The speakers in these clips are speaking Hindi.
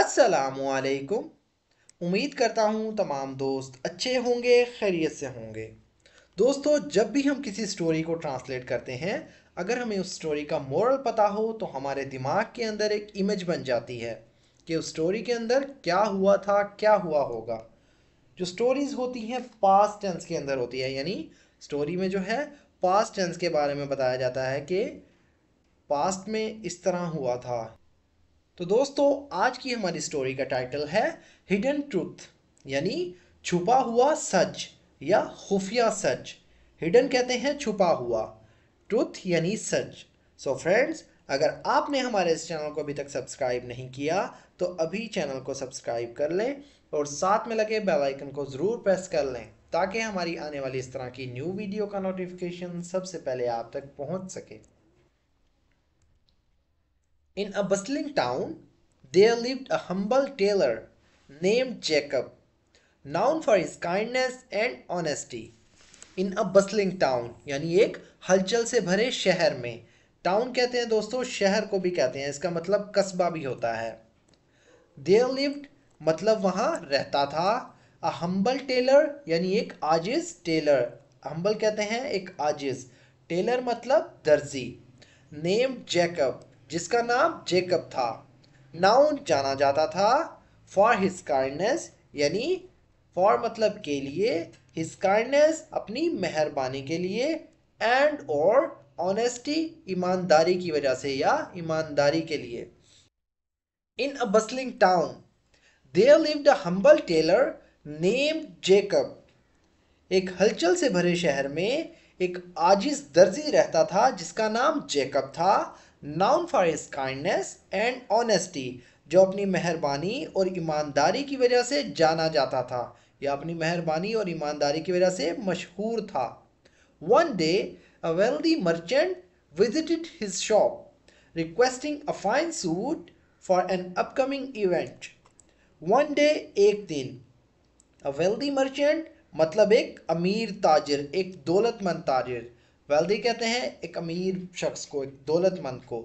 असलकुम उम्मीद करता हूँ तमाम दोस्त अच्छे होंगे खैरियत से होंगे दोस्तों जब भी हम किसी स्टोरी को ट्रांसलेट करते हैं अगर हमें उस स्टोरी का मॉरल पता हो तो हमारे दिमाग के अंदर एक इमेज बन जाती है कि उस स्टोरी के अंदर क्या हुआ था क्या हुआ होगा जो स्टोरीज़ होती हैं पास्ट टेंस के अंदर होती है यानी स्टोरी में जो है पास्ट टेंस के बारे में बताया जाता है कि पास्ट में इस तरह हुआ था तो दोस्तों आज की हमारी स्टोरी का टाइटल है हिडन ट्रूथ यानी छुपा हुआ सच या खुफिया सच हिडन कहते हैं छुपा हुआ ट्रूथ यानी सच सो फ्रेंड्स अगर आपने हमारे इस चैनल को अभी तक सब्सक्राइब नहीं किया तो अभी चैनल को सब्सक्राइब कर लें और साथ में लगे बेल आइकन को ज़रूर प्रेस कर लें ताकि हमारी आने वाली इस तरह की न्यू वीडियो का नोटिफिकेशन सबसे पहले आप तक पहुंच सके In a bustling town, there lived a humble tailor named Jacob, known for his kindness and honesty. In a bustling town यानी एक हलचल से भरे शहर में टाउन कहते हैं दोस्तों शहर को भी कहते हैं इसका मतलब कस्बा भी होता है देयर लिव्ड मतलब वहाँ रहता था अ हम्बल टेलर यानी एक आजिज टेलर हम्बल कहते हैं एक आजिज टेलर मतलब दर्जी नेम जैकब जिसका नाम जेकब था नाउन जाना जाता था फॉर हिज काइंडनेस यानी फॉर मतलब के लिए हिज काइंडनेस अपनी मेहरबानी के लिए एंड और ऑनेस्टी ईमानदारी की वजह से या ईमानदारी के लिए in a bustling town there lived a humble tailor name Jacob एक हलचल से भरे शहर में एक आजिज दर्जी रहता था जिसका नाम जेकब था known for his kindness and honesty जो अपनी मेहरबानी और ईमानदारी की वजह से जाना जाता था या अपनी मेहरबानी और ईमानदारी की वजह से मशहूर था one day a wealthy merchant visited his shop requesting a fine suit for an upcoming event one day एक दिन अ वेल्दी मर्चेंट मतलब एक अमीर ताजर एक दौलतमंद ताजर वेल्दी कहते हैं एक अमीर शख्स को एक दौलतमंद को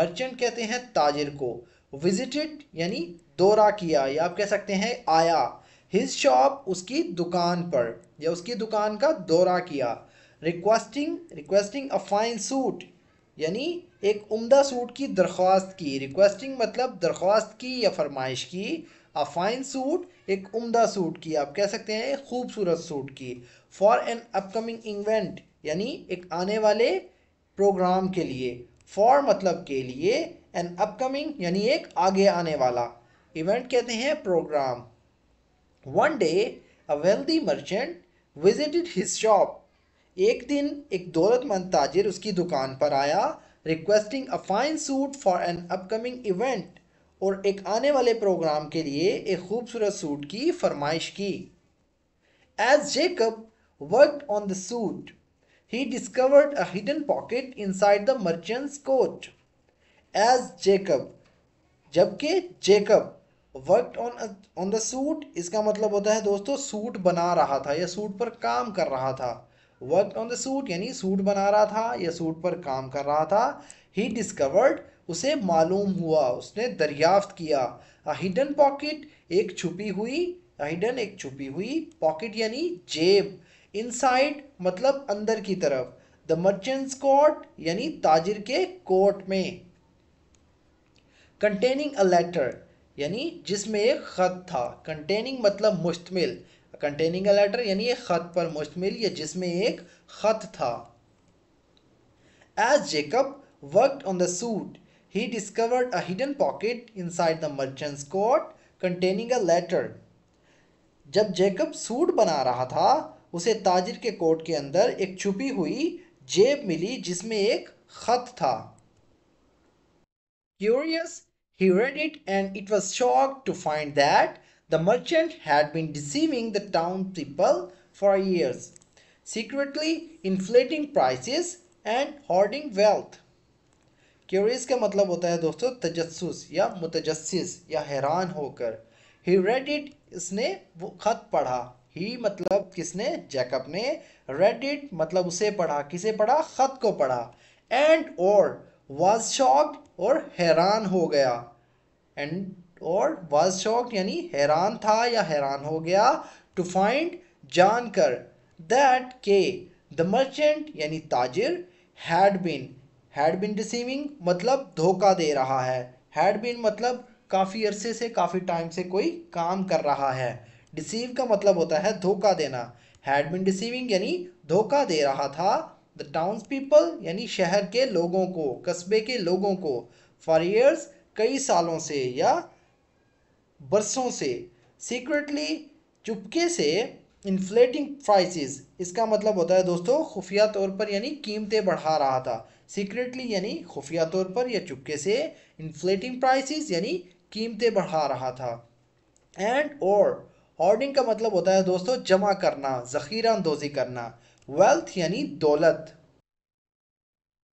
मर्चेंट कहते हैं ताजिर को विजिटेड यानी दौरा किया या आप कह सकते हैं आया हिज शॉप उसकी दुकान पर या उसकी दुकान का दौरा किया requesting requesting a fine suit यानी एक उम्दा सूट की दरख्वास्त की रिक्वेस्टिंग मतलब दरख्वास्त की या फरमाइश की अ फाइन सूट एक उम्दा सूट की आप कह सकते हैं खूबसूरत सूट की फॉर एन अपकमिंग इवेंट यानी एक आने वाले प्रोग्राम के लिए फॉर मतलब के लिए एन अपकमिंग यानी एक आगे आने वाला इवेंट कहते हैं programme one day a wealthy merchant visited his shop एक दिन एक दौलतमंद ताजिर उसकी दुकान पर आया requesting a fine suit for an upcoming event और एक आने वाले प्रोग्राम के लिए एक खूबसूरत सूट की फरमाइश की as Jacob work on the suit he discovered a hidden pocket inside the merchant's coat. As Jacob, जबकि Jacob worked on on the suit इसका मतलब होता है दोस्तों सूट बना रहा था या सूट पर काम कर रहा था वर्क ऑन द सूट यानी सूट बना रहा था या सूट पर काम कर रहा था ही डिस्कवर्ड उसे मालूम हुआ उसने दरियाफ्त किया हिडन पॉकेट एक छुपी हुई हिडन एक छुपी हुई पॉकेट यानी जेब इनसाइड मतलब अंदर की तरफ द मर्चेंट्स कोर्ट यानी ताजिर के कोर्ट में कंटेनिंग अ लेटर यानी जिसमें एक ख़त था कंटेनिंग मतलब मुश्तमिल कंटेनिंग अ लेटर यानी एक ख़त पर मुश्तमिल या जिसमें एक ख़त था as Jacob worked on the suit he discovered a hidden pocket inside the merchant's coat containing a letter जब जेकब सूट बना रहा था उसे ताजिर के कोट के अंदर एक छुपी हुई जेब मिली जिसमें एक खत था curious he read it and it was shock to find that the merchant had been deceiving the town people for years secretly inflating prices and hoarding wealth curious का मतलब होता है दोस्तों तजस या मुतजस या हैरान होकर ही रेड इट इसने वो खत पढ़ा ही मतलब किसने जैकब ने रेड इट मतलब उसे पढ़ा किसे पढ़ा ख़त को पढ़ा एंड और वाज शॉक और हैरान हो गया एंड और वाज शॉक यानी हैरान था या हैरान हो गया टू फाइंड जानकर दैट के द मर्चेंट यानी ताजिर had been had been deceiving मतलब धोखा दे रहा है हैड बिन मतलब काफ़ी अरसे से काफ़ी टाइम से कोई काम कर रहा है डिसीव का मतलब होता है धोखा देना हैड बिन डिसीविंग यानी धोखा दे रहा था द टाउन्स पीपल यानी शहर के लोगों को कस्बे के लोगों को फॉर ईयर्स कई सालों से या बरसों से सीक्रेटली चुपके से इन्फ्लेटिंग प्राइसेस इसका मतलब होता है दोस्तों खुफिया तौर पर यानी कीमतें बढ़ा रहा था सीक्रेटली यानी खुफिया तौर पर या चुपके से इन्फ्लेटिंग प्राइसेस यानी कीमतें बढ़ा रहा था एंड और होर्डिंग का मतलब होता है दोस्तों जमा करना जखीरा अंदोजी करना वेल्थ यानी दौलत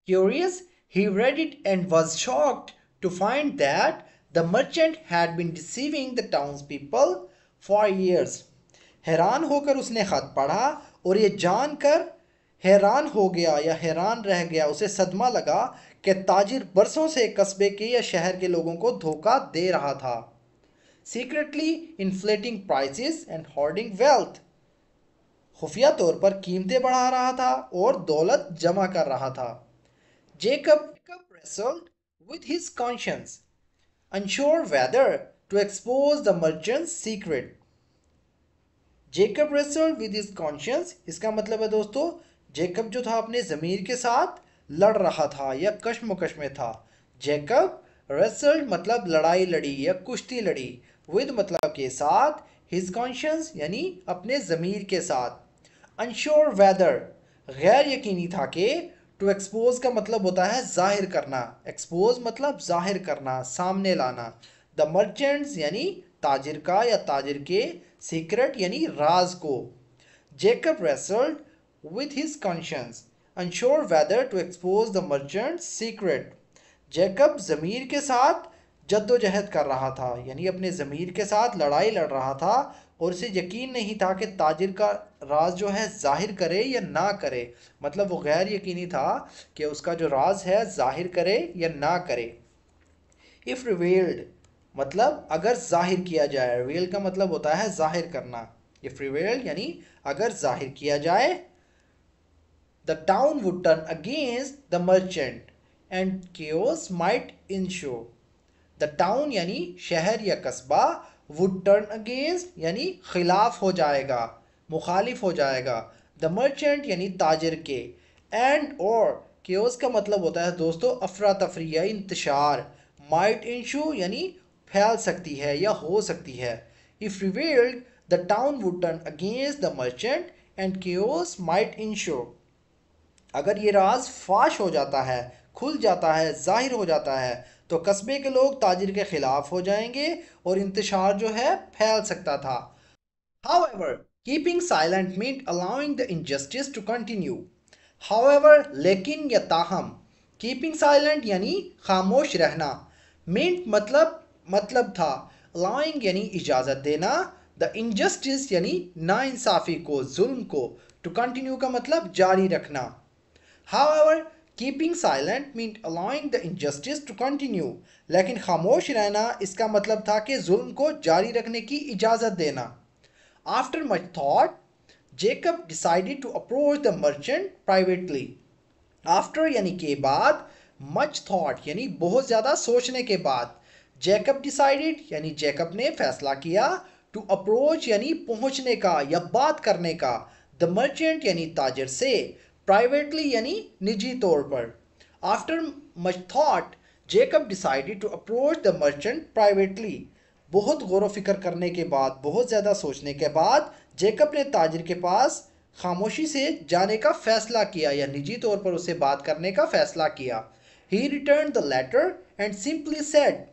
curious read it and was shocked to find that the merchant had been receiving the towns people for years हैरान होकर उसने ख़त पढ़ा और ये जानकर हैरान हो गया या हैरान रह गया उसे सदमा लगा कि ताजिर बरसों से कस्बे के या शहर के लोगों को धोखा दे रहा था secretly inflating prices and hoarding wealth खुफिया तौर पर कीमतें बढ़ा रहा था और दौलत जमा कर रहा था Jacob wrestled with his conscience, unsure whether to expose the merchant's secret. Jacob wrestled with his conscience इसका मतलब है दोस्तों जेकब जो था अपने ज़मीर के साथ लड़ रहा था या कश्मकश में था जेकब रेसल्ट मतलब लड़ाई लड़ी या कुश्ती लड़ी विद मतलब के साथ हिज कॉन्शंस यानी अपने ज़मीर के साथ अनश्योर वेदर गैर यकीनी था कि टू एक्सपोज का मतलब होता है जाहिर करना एक्सपोज मतलब जाहिर करना सामने लाना द मर्चेंट्स यानी ताजिर का या ताजिर के सीक्रेट यानी राज को Jacob wrestled with his conscience unsure whether to expose the merchant secret Jacob ज़मीर के साथ जद्दोजहद कर रहा था यानी अपने ज़मीर के साथ लड़ाई लड़ रहा था और उसे यकीन नहीं था कि ताजिर का राज जो है ज़ाहिर करे या ना करे मतलब वो गैर यकीनी था कि उसका जो राज है ज़ाहिर करे या ना करे इफ़ रिवेल्ड मतलब अगर ज़ाहिर किया जाए रिवेल का मतलब होता है ज़ाहिर करना इफ़ रिवेल्ड यानी अगर ज़ाहिर किया जाए the town would turn against the merchant and chaos might ensue the town यानी शहर या कस्बा वुड टर्न अगेंस्ट यानी खिलाफ हो जाएगा मुखालिफ हो जाएगा द मर्चेंट यानी ताजर के एंड और के उसका मतलब होता है दोस्तों अफरा तफरी या इंतशार माइट इंशू यानी फैल सकती है या हो सकती है if revealed the town would turn against the merchant and chaos might ensue अगर ये राज फाश हो जाता है खुल जाता है जाहिर हो जाता है तो कस्बे के लोग ताजिर के ख़िलाफ़ हो जाएंगे और इंतजार जो है फैल सकता था however keeping silent meant allowing the injustice to continue however लेकिन या ताहम कीपिंग साइलेंट यानी खामोश रहना मीट मतलब मतलब था अलाउंग यानी इजाज़त देना द इनजस्टिस यानी इंसाफी को जुल्म को टू कंटिन्यू का मतलब जारी रखना however keeping silent mean allowing the injustice to continue लेकिन खामोश रहना इसका मतलब था कि जुल्म को जारी रखने की इजाज़त देना after much thought Jacob decided to approach the merchant privately after यानी के बाद मच थाट यानी बहुत ज़्यादा सोचने के बाद जेकब डिसाइडेड यानी जेकब ने फैसला किया टू अप्रोच यानी पहुँचने का या बात करने का द मर्चेंट यानी ताजर से प्राइवेटली यानी निजी तौर पर after much thought, Jacob decided to approach the merchant privately बहुत गौर फिक्र करने के बाद बहुत ज़्यादा सोचने के बाद जेकब ने ताजिर के पास खामोशी से जाने का फैसला किया या निजी तौर पर उसे बात करने का फैसला किया he return the letter and simply said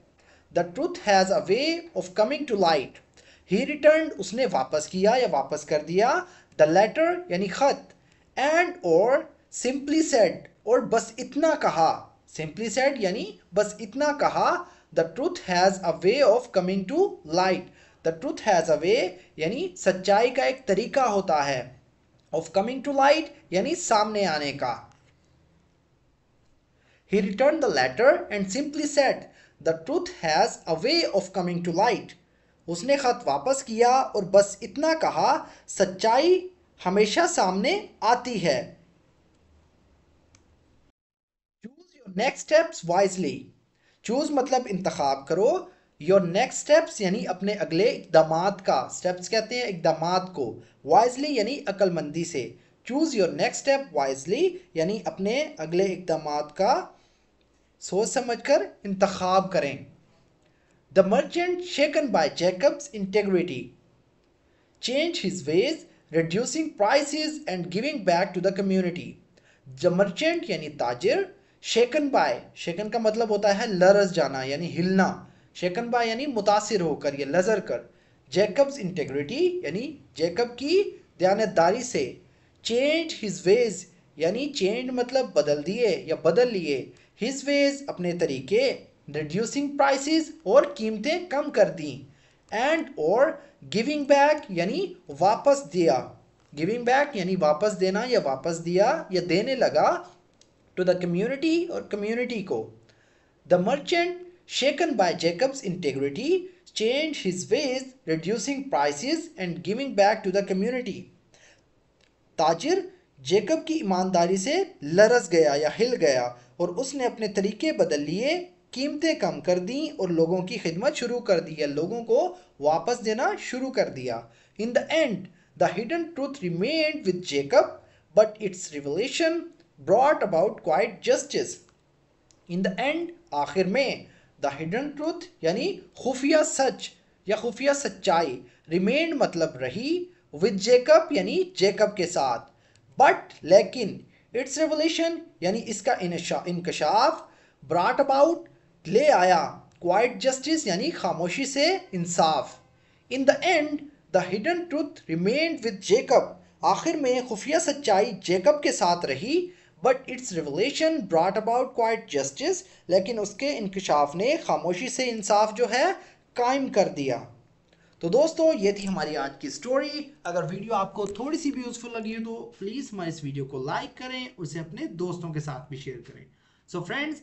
the truth has a way of coming to light he return उसने वापस किया या वापस कर दिया द लेटर यानी ख़त एंड और सिंपली सेड और बस इतना कहा सिंपली सेड यानी बस इतना कहा the truth has a way of coming to light the truth has a way यानी सच्चाई का एक तरीका होता है ऑफ कमिंग टू लाइट यानी सामने आने का He returned the letter and simply said, "The truth has a way of coming to light." उसने खत वापस किया और बस इतना कहा सच्चाई हमेशा सामने आती है choose your next steps wisely choose मतलब इंतखब करो योर नेक्स्ट स्टेप्स यानी अपने अगले इकदाम का स्टेप्स कहते हैं इकदाम को वाइजली यानी अक्लमंदी से choose your next step wisely यानी अपने अगले इकदाम का सोच समझ कर इंतखब करें the merchant shaken by Jacob's integrity change his ways reducing price and giving back to the community the merchant यानी ताजिर शेकन बाय शेकन का मतलब होता है लरस जाना यानी हिलना शेकन बाय यानी मुतासर होकर या लजर कर जैकब्स इंटेग्रिटी यानी जैकब की दयानतदारी से चेंज हिज वेज यानी चेंज मतलब बदल दिए या बदल लिए हिज वेज अपने तरीके रिड्यूसिंग प्राइसेस और कीमतें कम कर दी एंड और गिविंग बैक यानी वापस दिया गिविंग बैक यानी वापस देना या वापस दिया या देने लगा टू द कम्युनिटी और कम्युनिटी को the merchant shaken by Jacob's integrity change his ways reducing price and giving back to the community ताजिर जेकब की ईमानदारी से लरस गया या हिल गया और उसने अपने तरीके बदल लिए कीमतें कम कर दी और लोगों की खिदमत शुरू कर दी या लोगों को वापस देना शुरू कर दिया in the end the hidden truth remain with Jacob but its revelation brought about quiet justice in the end आखिर में द हिडन ट्रूथ यानी खुफिया सच या खुफिया सच्चाई रिमेंड मतलब रही विद जेकब यानी जेकब के साथ बट लेकिन इट्स रिवोल्यूशन यानी इसका इनकशाफ ब्राट अबाउट ले आया क्वाइट जस्टिस यानी खामोशी से इंसाफ in the end the hidden truth remain with Jacob आखिर में खुफिया सच्चाई जेकब के साथ रही but its revelation brought about quiet justice लेकिन उसके इंकशाफ ने खामोशी से इंसाफ जो है कायम कर दिया तो दोस्तों ये थी हमारी आज की स्टोरी अगर वीडियो आपको थोड़ी सी भी यूज़फुल लगी हो तो प्लीज़ हमारे इस वीडियो को लाइक करें उसे अपने दोस्तों के साथ भी शेयर करें सो so फ्रेंड्स